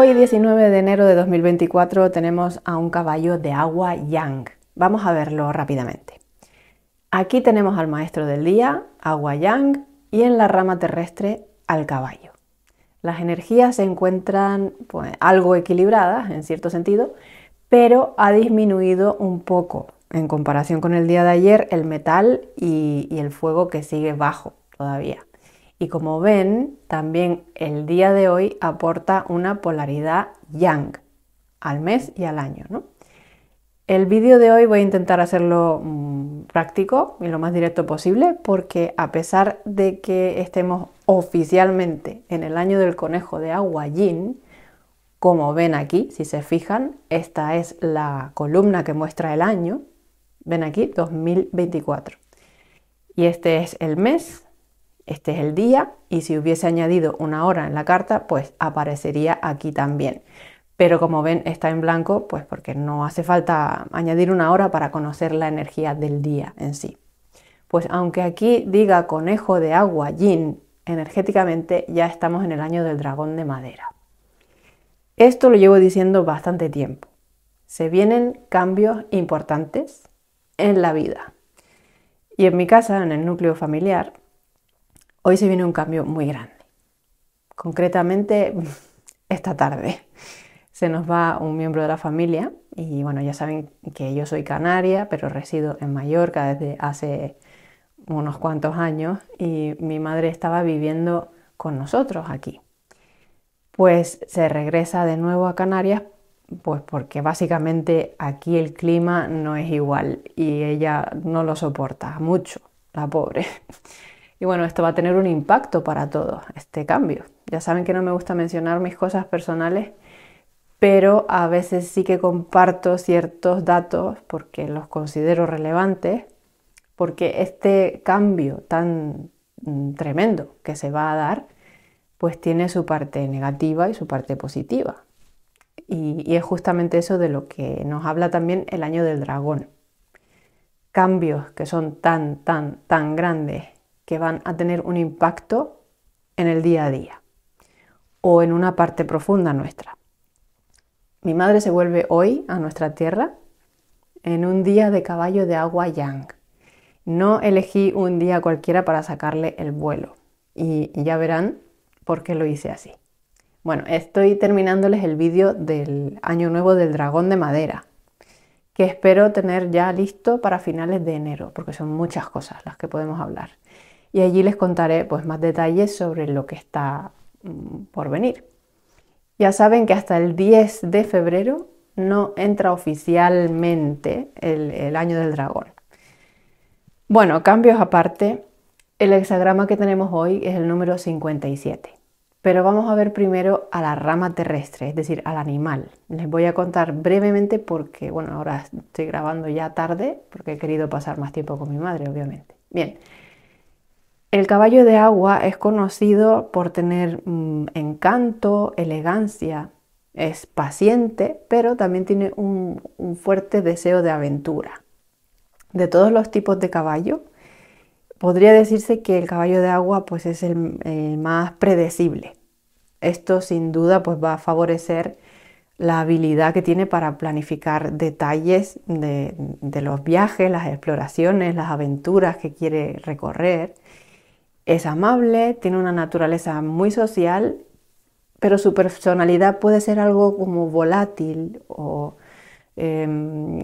Hoy 19 de enero de 2024 tenemos a un caballo de agua yang. Vamos a verlo rápidamente. Aquí tenemos al maestro del día, agua yang, y en la rama terrestre al caballo. Las energías se encuentran pues, algo equilibradas en cierto sentido, pero ha disminuido un poco en comparación con el día de ayer el metal y el fuego que sigue bajo todavía. Y como ven, también el día de hoy aporta una polaridad yang al mes y al año. El vídeo de hoy voy a intentar hacerlo mm, práctico y lo más directo posible porque a pesar de que estemos oficialmente en el año del conejo de agua yin, como ven aquí, si se fijan, esta es la columna que muestra el año, ven aquí, 2024. Y este es el mes, este es el día y si hubiese añadido una hora en la carta, pues aparecería aquí también. Pero como ven está en blanco, pues porque no hace falta añadir una hora para conocer la energía del día en sí. Pues aunque aquí diga conejo de agua, yin, energéticamente ya estamos en el año del dragón de madera. Esto lo llevo diciendo bastante tiempo. Se vienen cambios importantes en la vida. Y en mi casa, en el núcleo familiar, Hoy se viene un cambio muy grande. Concretamente, esta tarde se nos va un miembro de la familia y bueno, ya saben que yo soy canaria, pero resido en Mallorca desde hace unos cuantos años y mi madre estaba viviendo con nosotros aquí. Pues se regresa de nuevo a Canarias, pues porque básicamente aquí el clima no es igual y ella no lo soporta mucho, la pobre. Y bueno, esto va a tener un impacto para todos, este cambio. Ya saben que no me gusta mencionar mis cosas personales, pero a veces sí que comparto ciertos datos porque los considero relevantes, porque este cambio tan mm, tremendo que se va a dar, pues tiene su parte negativa y su parte positiva. Y, es justamente eso de lo que nos habla también el año del dragón. Cambios que son tan, tan, tan grandes que van a tener un impacto en el día a día o en una parte profunda nuestra. Mi madre se vuelve hoy a nuestra tierra en un día de caballo de agua yang. No elegí un día cualquiera para sacarle el vuelo y ya verán por qué lo hice así. Bueno, estoy terminándoles el vídeo del año nuevo del dragón de madera, que espero tener ya listo para finales de enero, porque son muchas cosas las que podemos hablar y allí les contaré pues, más detalles sobre lo que está mm, por venir. Ya saben que hasta el 10 de febrero no entra oficialmente el, el año del dragón. Bueno, cambios aparte, el hexagrama que tenemos hoy es el número 57. Pero vamos a ver primero a la rama terrestre, es decir, al animal. Les voy a contar brevemente porque, bueno, ahora estoy grabando ya tarde porque he querido pasar más tiempo con mi madre, obviamente. Bien, el caballo de agua es conocido por tener mm, encanto, elegancia, es paciente, pero también tiene un, fuerte deseo de aventura. De todos los tipos de caballo, podría decirse que el caballo de agua pues, es el, más predecible. Esto sin duda pues, va a favorecer la habilidad que tiene para planificar detalles de los viajes, las exploraciones, las aventuras que quiere recorrer es amable, tiene una naturaleza muy social, pero su personalidad puede ser algo como volátil o em,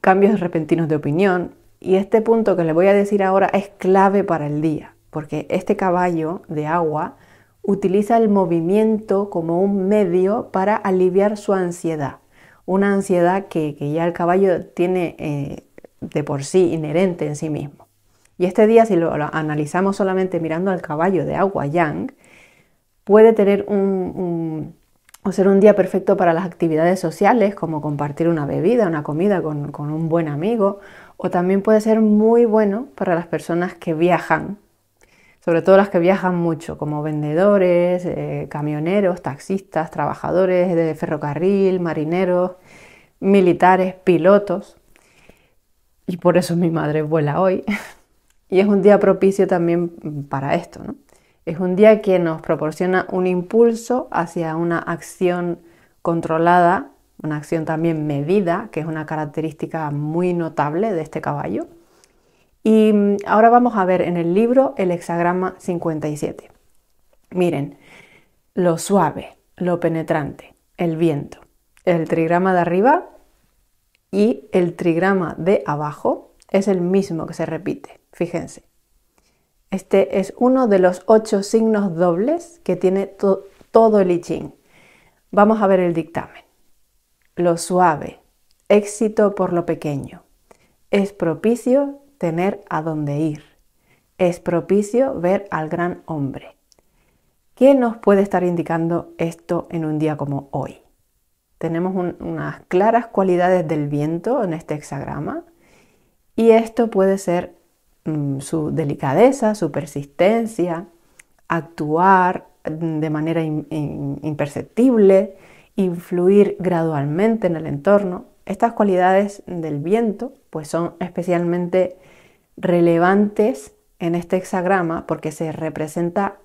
cambios repentinos de opinión. Y este punto que le voy a decir ahora es clave para el día, porque este caballo de agua utiliza el movimiento como un medio para aliviar su ansiedad. Una ansiedad que, ya el caballo tiene eh, de por sí inherente en sí mismo. Y este día, si lo, analizamos solamente mirando al caballo de agua yang, puede tener o ser un día perfecto para las actividades sociales, como compartir una bebida, una comida con, un buen amigo, o también puede ser muy bueno para las personas que viajan, sobre todo las que viajan mucho, como vendedores, eh, camioneros, taxistas, trabajadores de ferrocarril, marineros, militares, pilotos. Y por eso mi madre vuela hoy. Y es un día propicio también para esto. ¿no? Es un día que nos proporciona un impulso hacia una acción controlada, una acción también medida, que es una característica muy notable de este caballo. Y ahora vamos a ver en el libro el hexagrama 57. Miren, lo suave, lo penetrante, el viento, el trigrama de arriba y el trigrama de abajo es el mismo que se repite. Fíjense, este es uno de los ocho signos dobles que tiene todo el I Ching. Vamos a ver el dictamen. Lo suave, éxito por lo pequeño. Es propicio tener a dónde ir. Es propicio ver al gran hombre. ¿Quién nos puede estar indicando esto en un día como hoy? Tenemos unas claras cualidades del viento en este hexagrama y esto puede ser Mm, su delicadeza, su persistencia, actuar de manera imperceptible, influir gradualmente en el entorno. Estas cualidades del viento pues son especialmente relevantes en este hexagrama porque se representa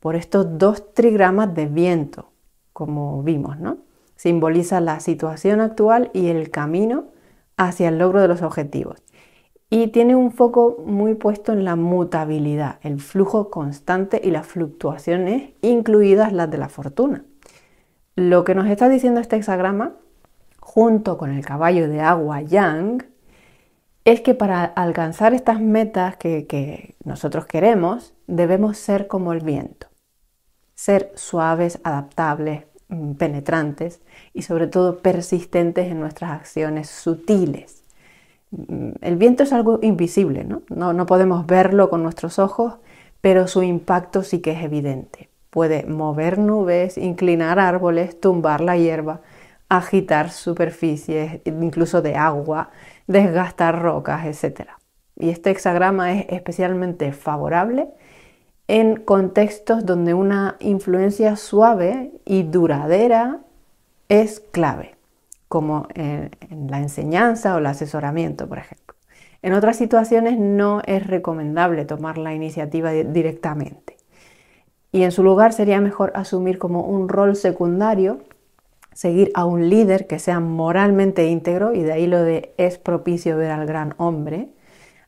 por estos dos trigramas de viento, como vimos, ¿no? Simboliza la situación actual y el camino hacia el logro de los objetivos y tiene un foco muy puesto en la mutabilidad, el flujo constante y las fluctuaciones, incluidas las de la fortuna. Lo que nos está diciendo este hexagrama, junto con el caballo de agua Yang, es que para alcanzar estas metas que, nosotros queremos, debemos ser como el viento, ser suaves, adaptables, mm, penetrantes y sobre todo persistentes en nuestras acciones sutiles. Mm, el viento es algo invisible, ¿no? podemos verlo con nuestros ojos, pero su impacto sí que es evidente. Puede mover nubes, inclinar árboles, tumbar la hierba, agitar superficies, incluso de agua, desgastar rocas, etc. Y este hexagrama es especialmente favorable en contextos donde una influencia suave y duradera es clave como eh, en, la enseñanza o el asesoramiento, por ejemplo. En otras situaciones no es recomendable tomar la iniciativa directamente. Y en su lugar sería mejor asumir como un rol secundario, seguir a un líder que sea moralmente íntegro, y de ahí lo de es propicio ver al gran hombre,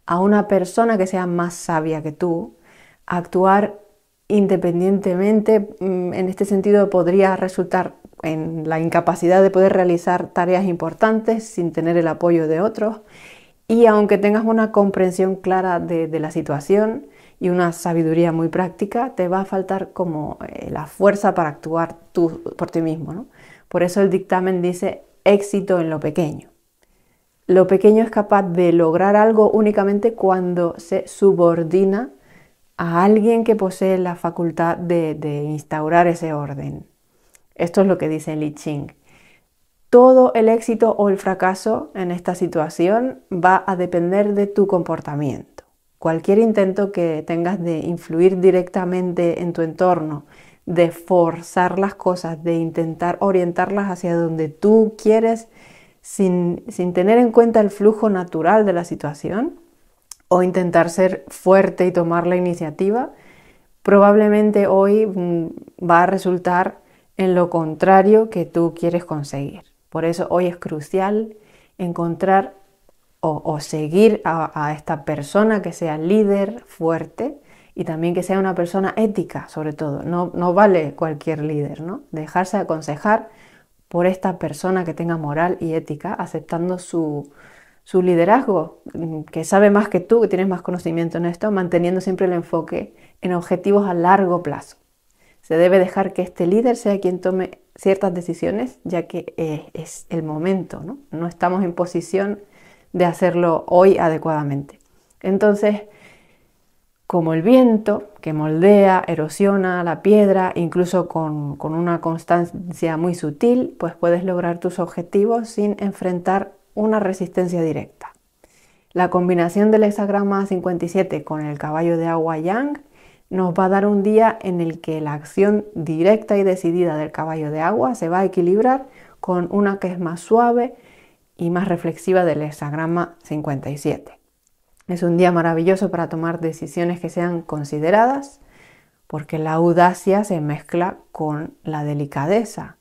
a una persona que sea más sabia que tú, actuar independientemente, mm, en este sentido podría resultar en la incapacidad de poder realizar tareas importantes sin tener el apoyo de otros. Y aunque tengas una comprensión clara de, la situación y una sabiduría muy práctica, te va a faltar como eh, la fuerza para actuar tú por ti mismo. Por eso el dictamen dice éxito en lo pequeño. Lo pequeño es capaz de lograr algo únicamente cuando se subordina a alguien que posee la facultad de instaurar ese orden. Esto es lo que dice Li Ching. Todo el éxito o el fracaso en esta situación va a depender de tu comportamiento. Cualquier intento que tengas de influir directamente en tu entorno, de forzar las cosas, de intentar orientarlas hacia donde tú quieres, sin, sin, tener en cuenta el flujo natural de la situación o intentar ser fuerte y tomar la iniciativa, probablemente hoy mm, va a resultar en lo contrario que tú quieres conseguir. Por eso hoy es crucial encontrar o, seguir a, esta persona que sea líder fuerte y también que sea una persona ética, sobre todo. No, no, vale cualquier líder, ¿no? Dejarse aconsejar por esta persona que tenga moral y ética, aceptando su, su liderazgo, mm, que sabe más que tú, que tienes más conocimiento en esto, manteniendo siempre el enfoque en objetivos a largo plazo. Se debe dejar que este líder sea quien tome ciertas decisiones, ya que eh, es el momento, ¿no? estamos en posición de hacerlo hoy adecuadamente. Entonces, como el viento que moldea, erosiona la piedra, incluso con, con, una constancia muy sutil, pues puedes lograr tus objetivos sin enfrentar una resistencia directa. La combinación del hexagrama 57 con el caballo de agua Yang nos va a dar un día en el que la acción directa y decidida del caballo de agua se va a equilibrar con una que es más suave y más reflexiva del hexagrama 57. Es un día maravilloso para tomar decisiones que sean consideradas, porque la audacia se mezcla con la delicadeza.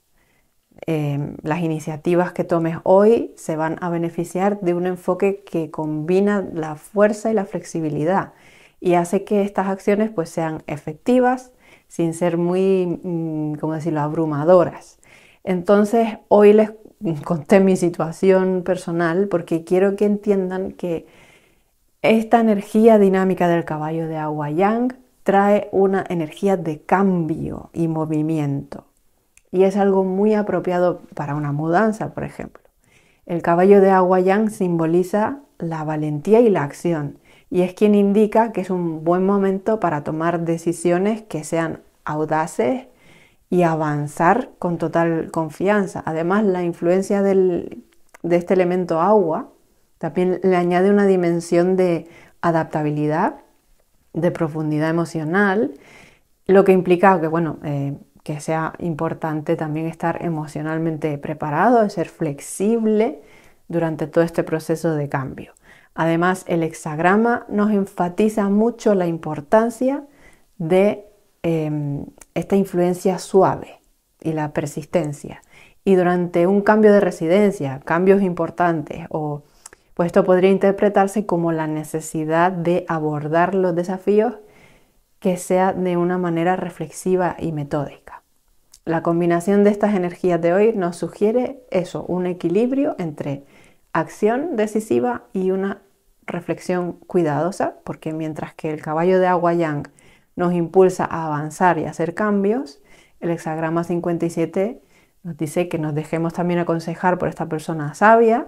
Eh, las iniciativas que tomes hoy se van a beneficiar de un enfoque que combina la fuerza y la flexibilidad y hace que estas acciones pues sean efectivas sin ser muy, mm, como decirlo?, abrumadoras. Entonces hoy les conté mi situación personal porque quiero que entiendan que esta energía dinámica del caballo de agua yang trae una energía de cambio y movimiento. Y es algo muy apropiado para una mudanza, por ejemplo. El caballo de agua yang simboliza la valentía y la acción y es quien indica que es un buen momento para tomar decisiones que sean audaces y avanzar con total confianza. Además, la influencia de este elemento agua también le añade una dimensión de adaptabilidad, de profundidad emocional, lo que implica que, bueno, eh, que sea importante también estar emocionalmente preparado, ser flexible durante todo este proceso de cambio. Además, el hexagrama nos enfatiza mucho la importancia de em, esta influencia suave y la persistencia. Y durante un cambio de residencia, cambios importantes, o pues esto podría interpretarse como la necesidad de abordar los desafíos que sea de una manera reflexiva y metódica. La combinación de estas energías de hoy nos sugiere eso, un equilibrio entre acción decisiva y una reflexión cuidadosa, porque mientras que el caballo de agua yang nos impulsa a avanzar y a hacer cambios, el hexagrama 57 nos dice que nos dejemos también aconsejar por esta persona sabia,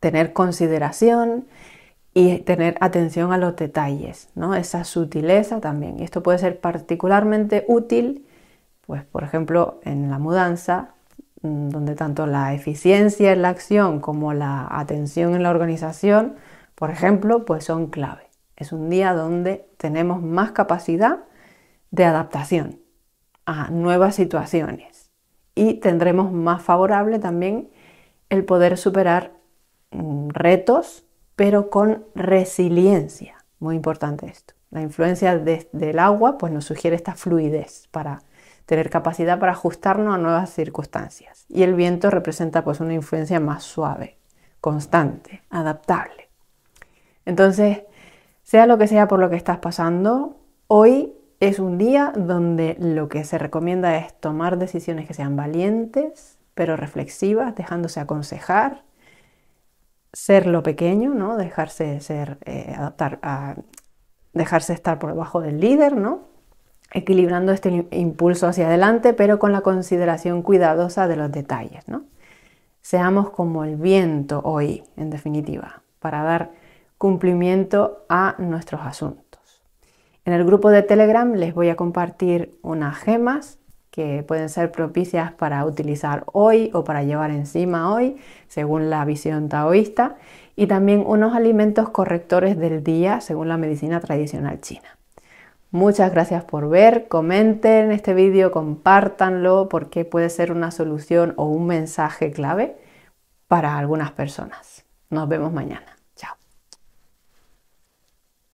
tener consideración y tener atención a los detalles, ¿no? Esa sutileza también. Y esto puede ser particularmente útil, pues por ejemplo, en la mudanza, Mm, donde tanto la eficiencia en la acción como la atención en la organización, por ejemplo, pues son clave. Es un día donde tenemos más capacidad de adaptación a nuevas situaciones y tendremos más favorable también el poder superar mm, retos, pero con resiliencia. Muy importante esto. La influencia del agua pues nos sugiere esta fluidez para tener capacidad para ajustarnos a nuevas circunstancias. Y el viento representa pues una influencia más suave, constante, adaptable. Entonces, sea lo que sea por lo que estás pasando, hoy es un día donde lo que se recomienda es tomar decisiones que sean valientes, pero reflexivas, dejándose aconsejar, ser lo pequeño, ¿no? Dejarse ser, eh, adaptar a dejarse estar por debajo del líder, ¿no? equilibrando este impulso hacia adelante, pero con la consideración cuidadosa de los detalles. ¿no? Seamos como el viento hoy, en definitiva, para dar cumplimiento a nuestros asuntos. En el grupo de Telegram les voy a compartir unas gemas que pueden ser propicias para utilizar hoy o para llevar encima hoy, según la visión taoísta, y también unos alimentos correctores del día, según la medicina tradicional china. Muchas gracias por ver, comenten este vídeo, compártanlo porque puede ser una solución o un mensaje clave para algunas personas. Nos vemos mañana.